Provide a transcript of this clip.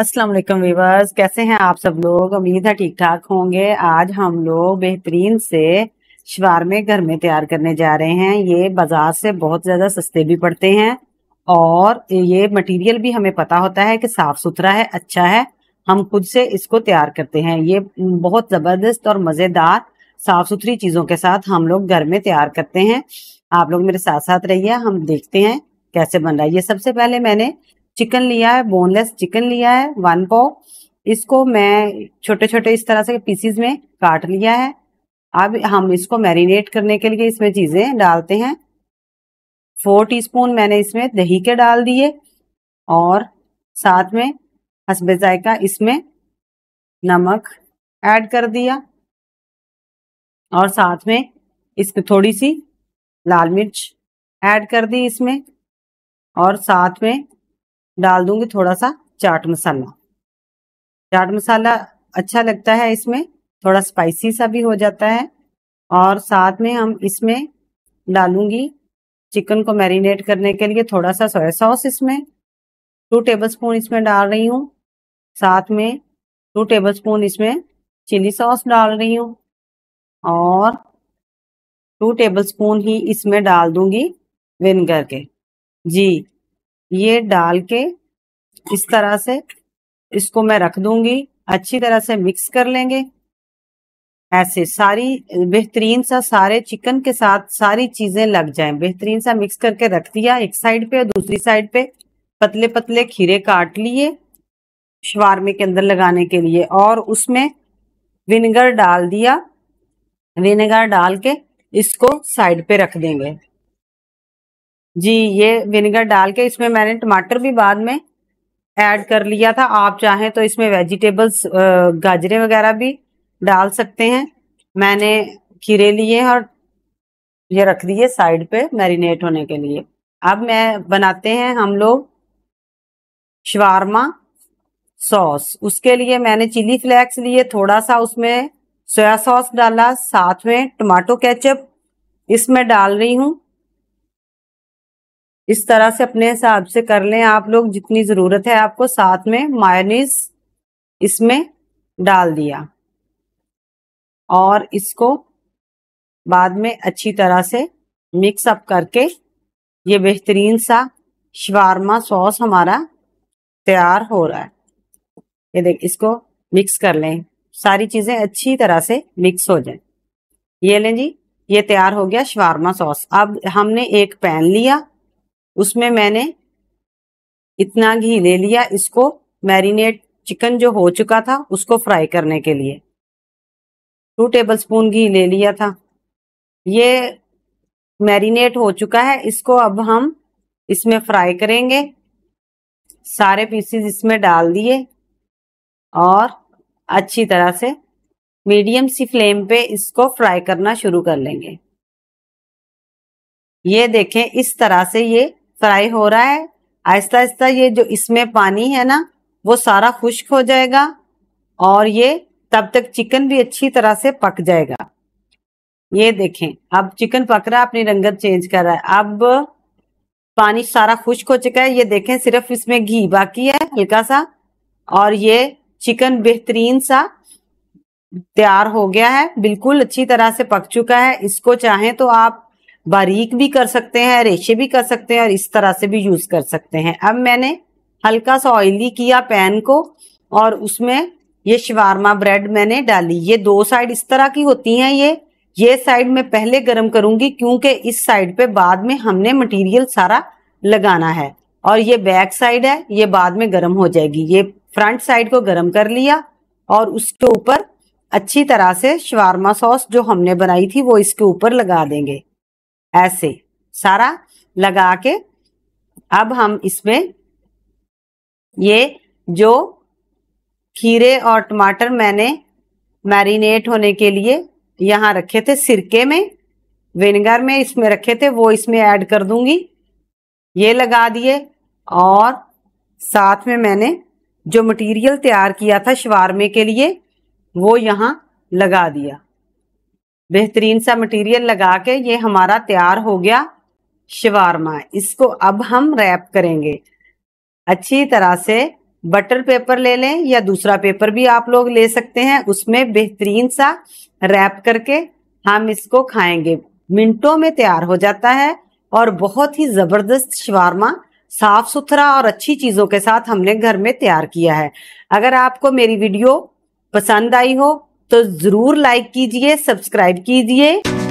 Aslam viewers कैसे हैं आप सब लोग उम्मीद है ठीक ठाक होंगे आज हम लोग बेहतरीन से शवारमे घर में तैयार करने जा रहे हैं ये बाजार से बहुत ज़्यादा सस्ते भी पड़ते हैं और ये मटेरियल भी हमें पता होता है कि साफ़ सुथरा है अच्छा है हम खुद से इसको तैयार करते हैं ये बहुत ज़बरदस्त और मज़ेदार साफ़ सुथरी चीज़ों के साथ हम लोग घर में तैयार करते हैं आप लोग मेरे साथ साथ रहिए हम देखते हैं कैसे बन रहा है ये सबसे पहले मैंने चिकन लिया है बोनलेस चिकन लिया है वन पाव इसको मैं छोटे छोटे इस तरह से पीसीज में काट लिया है अब हम इसको मैरिनेट करने के लिए इसमें चीज़ें डालते हैं फोर टीस्पून मैंने इसमें दही के डाल दिए और साथ में हसबे जायका इसमें नमक ऐड कर दिया और साथ में इसमें थोड़ी सी लाल मिर्च ऐड कर दी इसमें और साथ में डाल दूंगी थोड़ा सा चाट मसाला चाट मसाला अच्छा लगता है इसमें थोड़ा स्पाइसी सा भी हो जाता है और साथ में हम इसमें डालूंगी चिकन को मैरिनेट करने के लिए थोड़ा सा सोया सॉस इसमें टू टेबलस्पून इसमें डाल रही हूँ साथ में टू टेबलस्पून इसमें चिली सॉस डाल रही हूँ और टू टेबलस्पून ही इसमें डाल दूंगी विनेगर के जी ये डाल के इस तरह से इसको मैं रख दूंगी अच्छी तरह से मिक्स कर लेंगे ऐसे सारी बेहतरीन सा सारे चिकन के साथ सारी चीजें लग जाएं बेहतरीन सा मिक्स करके रख दिया एक साइड पे और दूसरी साइड पे पतले पतले खीरे काट लिए शवारमे के अंदर लगाने के लिए और उसमें विनेगर डाल दिया विनेगर डाल के इसको साइड पे रख देंगे जी ये विनेगर डाल के इसमें मैंने टमाटर भी बाद में ऐड कर लिया था आप चाहें तो इसमें वेजिटेबल्स गाजरें वगैरह भी डाल सकते हैं मैंने खीरे लिए और ये रख दिए साइड पे मैरिनेट होने के लिए अब मैं बनाते हैं हम लोग शवारमा सॉस उसके लिए मैंने चिली फ्लेक्स लिए थोड़ा सा उसमें सोया सॉस डाला साथ में टमाटो केचप इसमें डाल रही हूँ इस तरह से अपने हिसाब से कर लें आप लोग जितनी ज़रूरत है आपको साथ में मायोनीज इसमें डाल दिया और इसको बाद में अच्छी तरह से मिक्स अप करके ये बेहतरीन सा शवारमा सॉस हमारा तैयार हो रहा है ये देख इसको मिक्स कर लें सारी चीज़ें अच्छी तरह से मिक्स हो जाए ये लें जी ये तैयार हो गया शवारमा सॉस अब हमने एक पैन लिया उसमें मैंने इतना घी ले लिया इसको मैरिनेट चिकन जो हो चुका था उसको फ्राई करने के लिए टू टेबल स्पून घी ले लिया था ये मैरिनेट हो चुका है इसको अब हम इसमें फ्राई करेंगे सारे पीसेस इसमें डाल दिए और अच्छी तरह से मीडियम सी फ्लेम पे इसको फ्राई करना शुरू कर लेंगे ये देखें इस तरह से ये फ्राई हो रहा है आहिस्ता आहिस्ता ये जो इसमें पानी है ना वो सारा खुश्क हो जाएगा और ये तब तक चिकन भी अच्छी तरह से पक जाएगा ये देखें अब चिकन पक रहा है अपनी रंगत चेंज कर रहा है अब पानी सारा खुश्क हो चुका है ये देखें सिर्फ इसमें घी बाकी है हल्का सा और ये चिकन बेहतरीन सा तैयार हो गया है बिल्कुल अच्छी तरह से पक चुका है इसको चाहें तो आप बारीक भी कर सकते हैं रेशे भी कर सकते हैं और इस तरह से भी यूज कर सकते हैं अब मैंने हल्का सा ऑयली किया पैन को और उसमें ये शवारमा ब्रेड मैंने डाली ये दो साइड इस तरह की होती हैं ये ये साइड मैं पहले गर्म करूंगी क्योंकि इस साइड पे बाद में हमने मटेरियल सारा लगाना है और ये बैक साइड है ये बाद में गर्म हो जाएगी ये फ्रंट साइड को गर्म कर लिया और उसके ऊपर अच्छी तरह से शवारमा सॉस जो हमने बनाई थी वो इसके ऊपर लगा देंगे ऐसे सारा लगा के अब हम इसमें ये जो खीरे और टमाटर मैंने मैरिनेट होने के लिए यहाँ रखे थे सिरके में विनेगर में इसमें रखे थे वो इसमें ऐड कर दूंगी ये लगा दिए और साथ में मैंने जो मटेरियल तैयार किया था शवारमे के लिए वो यहाँ लगा दिया बेहतरीन सा मटेरियल लगा के ये हमारा तैयार हो गया शवारमा इसको अब हम रैप करेंगे अच्छी तरह से बटर पेपर ले लें या दूसरा पेपर भी आप लोग ले सकते हैं उसमें बेहतरीन सा रैप करके हम इसको खाएंगे मिनटों में तैयार हो जाता है और बहुत ही जबरदस्त शवारमा साफ सुथरा और अच्छी चीजों के साथ हमने घर में तैयार किया है अगर आपको मेरी वीडियो पसंद आई हो तो जरूर लाइक कीजिए सब्सक्राइब कीजिए